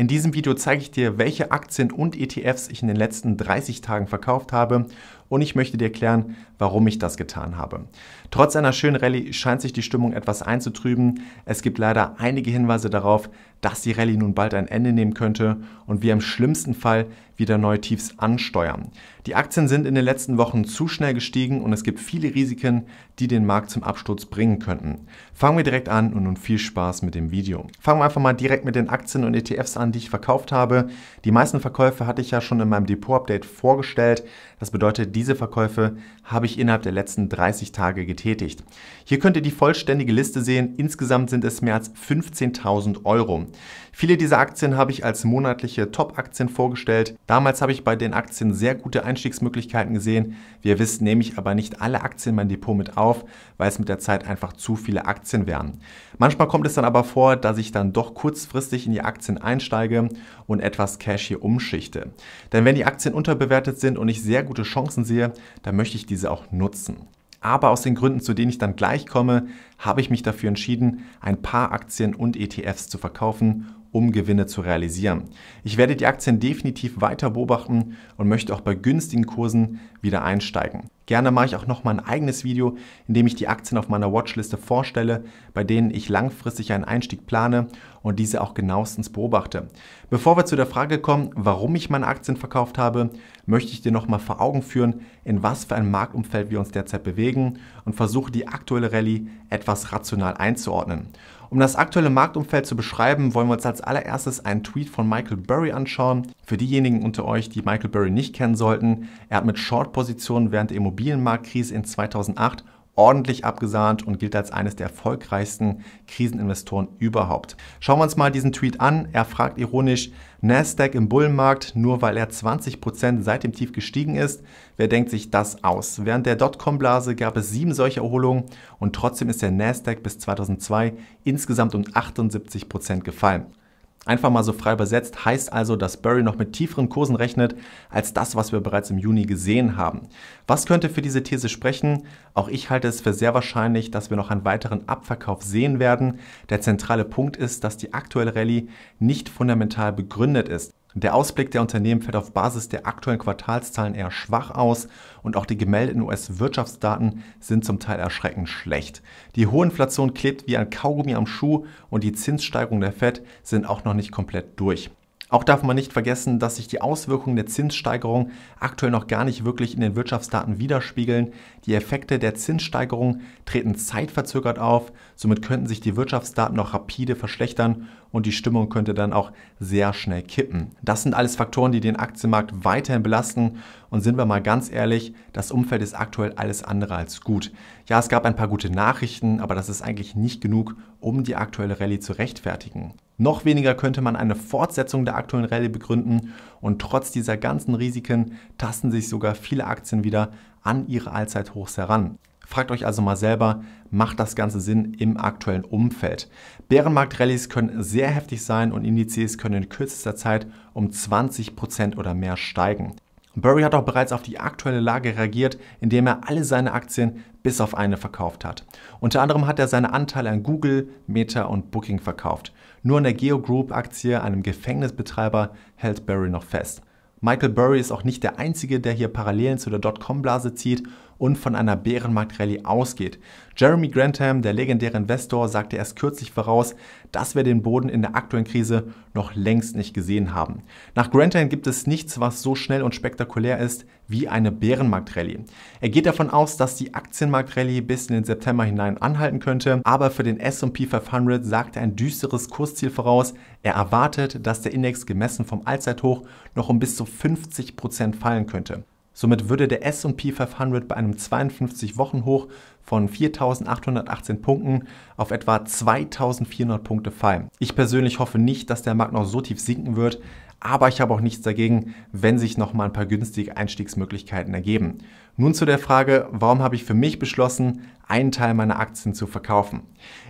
In diesem Video zeige ich dir, welche Aktien und ETFs ich in den letzten 30 Tagen verkauft habe und ich möchte dir erklären, warum ich das getan habe. Trotz einer schönen Rallye scheint sich die Stimmung etwas einzutrüben. Es gibt leider einige Hinweise darauf, dass die Rallye nun bald ein Ende nehmen könnte und wir im schlimmsten Fall wieder neue Tiefs ansteuern. Die Aktien sind in den letzten Wochen zu schnell gestiegen und es gibt viele Risiken, die den Markt zum Absturz bringen könnten. Fangen wir direkt an und nun viel Spaß mit dem Video. Fangen wir einfach mal direkt mit den Aktien und ETFs an, die ich verkauft habe. Die meisten Verkäufe hatte ich ja schon in meinem Depot-Update vorgestellt. Das bedeutet, die diese Verkäufe habe ich innerhalb der letzten 30 Tage getätigt. Hier könnt ihr die vollständige Liste sehen. Insgesamt sind es mehr als 15.000 Euro. Viele dieser Aktien habe ich als monatliche Top-Aktien vorgestellt. Damals habe ich bei den Aktien sehr gute Einstiegsmöglichkeiten gesehen. Wie ihr wisst, nehme ich aber nicht alle Aktien in mein Depot mit auf, weil es mit der Zeit einfach zu viele Aktien wären. Manchmal kommt es dann aber vor, dass ich dann doch kurzfristig in die Aktien einsteige und etwas Cash hier umschichte. Denn wenn die Aktien unterbewertet sind und ich sehr gute Chancen sehe, sehe, dann möchte ich diese auch nutzen. Aber aus den Gründen, zu denen ich dann gleich komme, habe ich mich dafür entschieden, ein paar Aktien und ETFs zu verkaufen, um Gewinne zu realisieren. Ich werde die Aktien definitiv weiter beobachten und möchte auch bei günstigen Kursen wieder einsteigen. Gerne mache ich auch noch mal ein eigenes Video, in dem ich die Aktien auf meiner Watchliste vorstelle, bei denen ich langfristig einen Einstieg plane und diese auch genauestens beobachte. Bevor wir zu der Frage kommen, warum ich meine Aktien verkauft habe, möchte ich dir noch mal vor Augen führen, in was für einem Marktumfeld wir uns derzeit bewegen und versuche die aktuelle Rallye etwas rational einzuordnen. Um das aktuelle Marktumfeld zu beschreiben, wollen wir uns als allererstes einen Tweet von Michael Burry anschauen. Für diejenigen unter euch, die Michael Burry nicht kennen sollten, er hat mit Short-Positionen während der Immobilienmarktkrise in 2008 ordentlich abgesahnt und gilt als eines der erfolgreichsten Kriseninvestoren überhaupt. Schauen wir uns mal diesen Tweet an. Er fragt ironisch, Nasdaq im Bullenmarkt, nur weil er 20% seit dem Tief gestiegen ist. Wer denkt sich das aus? Während der Dotcom-Blase gab es sieben solcher Erholungen und trotzdem ist der Nasdaq bis 2002 insgesamt um 78% gefallen. Einfach mal so frei übersetzt heißt also, dass Burry noch mit tieferen Kursen rechnet als das, was wir bereits im Juni gesehen haben. Was könnte für diese These sprechen? Auch ich halte es für sehr wahrscheinlich, dass wir noch einen weiteren Abverkauf sehen werden. Der zentrale Punkt ist, dass die aktuelle Rallye nicht fundamental begründet ist. Der Ausblick der Unternehmen fällt auf Basis der aktuellen Quartalszahlen eher schwach aus und auch die gemeldeten US-Wirtschaftsdaten sind zum Teil erschreckend schlecht. Die hohe Inflation klebt wie ein Kaugummi am Schuh und die Zinssteigerungen der Fed sind auch noch nicht komplett durch. Auch darf man nicht vergessen, dass sich die Auswirkungen der Zinssteigerung aktuell noch gar nicht wirklich in den Wirtschaftsdaten widerspiegeln. Die Effekte der Zinssteigerung treten zeitverzögert auf, somit könnten sich die Wirtschaftsdaten noch rapide verschlechtern und die Stimmung könnte dann auch sehr schnell kippen. Das sind alles Faktoren, die den Aktienmarkt weiterhin belasten und sind wir mal ganz ehrlich, das Umfeld ist aktuell alles andere als gut. Ja, es gab ein paar gute Nachrichten, aber das ist eigentlich nicht genug, um die aktuelle Rallye zu rechtfertigen. Noch weniger könnte man eine Fortsetzung der aktuellen Rallye begründen und trotz dieser ganzen Risiken tasten sich sogar viele Aktien wieder an ihre Allzeithochs heran. Fragt euch also mal selber, macht das Ganze Sinn im aktuellen Umfeld? bärenmarkt rallyes können sehr heftig sein und Indizes können in kürzester Zeit um 20% oder mehr steigen. Burry hat auch bereits auf die aktuelle Lage reagiert, indem er alle seine Aktien bis auf eine verkauft hat. Unter anderem hat er seine Anteile an Google, Meta und Booking verkauft. Nur an der Geo Group Aktie, einem Gefängnisbetreiber, hält Burry noch fest. Michael Burry ist auch nicht der Einzige, der hier Parallelen zu der Dotcom-Blase zieht und von einer Bärenmarktrallye ausgeht. Jeremy Grantham, der legendäre Investor, sagte erst kürzlich voraus, dass wir den Boden in der aktuellen Krise noch längst nicht gesehen haben. Nach Grantham gibt es nichts, was so schnell und spektakulär ist wie eine Bärenmarktrallye. Er geht davon aus, dass die Aktienmarktrallye bis in den September hinein anhalten könnte, aber für den S&P 500 sagte ein düsteres Kursziel voraus. Er erwartet, dass der Index gemessen vom Allzeithoch noch um bis zu 50% Prozent fallen könnte. Somit würde der SP 500 bei einem 52-Wochen-Hoch von 4.818 Punkten auf etwa 2.400 Punkte fallen. Ich persönlich hoffe nicht, dass der Markt noch so tief sinken wird, aber ich habe auch nichts dagegen, wenn sich noch mal ein paar günstige Einstiegsmöglichkeiten ergeben. Nun zu der Frage, warum habe ich für mich beschlossen, einen Teil meiner Aktien zu verkaufen.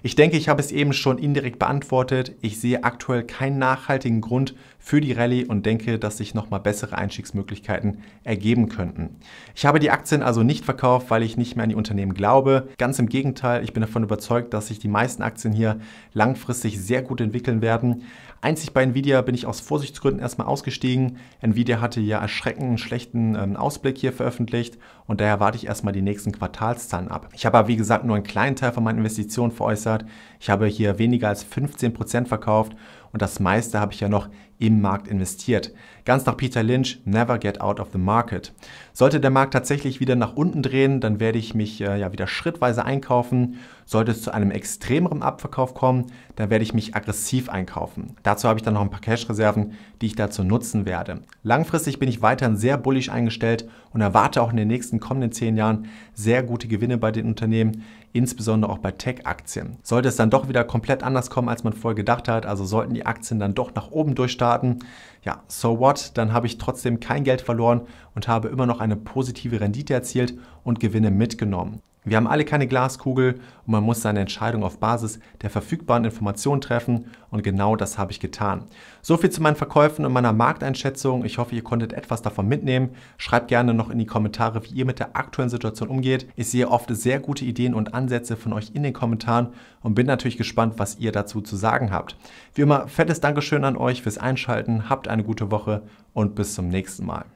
Ich denke, ich habe es eben schon indirekt beantwortet. Ich sehe aktuell keinen nachhaltigen Grund für die Rallye und denke, dass sich nochmal bessere Einstiegsmöglichkeiten ergeben könnten. Ich habe die Aktien also nicht verkauft, weil ich nicht mehr an die Unternehmen glaube. Ganz im Gegenteil, ich bin davon überzeugt, dass sich die meisten Aktien hier langfristig sehr gut entwickeln werden. Einzig bei Nvidia bin ich aus Vorsichtsgründen erstmal ausgestiegen. Nvidia hatte ja erschreckend schlechten ähm, Ausblick hier veröffentlicht und daher warte ich erstmal die nächsten Quartalszahlen ab. Ich habe aber wie gesagt nur einen kleinen Teil von meinen Investitionen veräußert. Ich habe hier weniger als 15% verkauft und das meiste habe ich ja noch im Markt investiert. Ganz nach Peter Lynch, never get out of the market. Sollte der Markt tatsächlich wieder nach unten drehen, dann werde ich mich äh, ja wieder schrittweise einkaufen. Sollte es zu einem extremeren Abverkauf kommen, dann werde ich mich aggressiv einkaufen. Dazu habe ich dann noch ein paar Cash-Reserven, die ich dazu nutzen werde. Langfristig bin ich weiterhin sehr bullisch eingestellt und erwarte auch in den nächsten kommenden zehn Jahren sehr gute Gewinne bei den Unternehmen insbesondere auch bei Tech-Aktien. Sollte es dann doch wieder komplett anders kommen, als man vorher gedacht hat, also sollten die Aktien dann doch nach oben durchstarten, ja, so what, dann habe ich trotzdem kein Geld verloren und habe immer noch eine positive Rendite erzielt und Gewinne mitgenommen. Wir haben alle keine Glaskugel und man muss seine Entscheidung auf Basis der verfügbaren Informationen treffen und genau das habe ich getan. So viel zu meinen Verkäufen und meiner Markteinschätzung. Ich hoffe, ihr konntet etwas davon mitnehmen. Schreibt gerne noch in die Kommentare, wie ihr mit der aktuellen Situation umgeht. Ich sehe oft sehr gute Ideen und Ansätze von euch in den Kommentaren und bin natürlich gespannt, was ihr dazu zu sagen habt. Wie immer, fettes Dankeschön an euch fürs Einschalten. Habt eine gute Woche und bis zum nächsten Mal.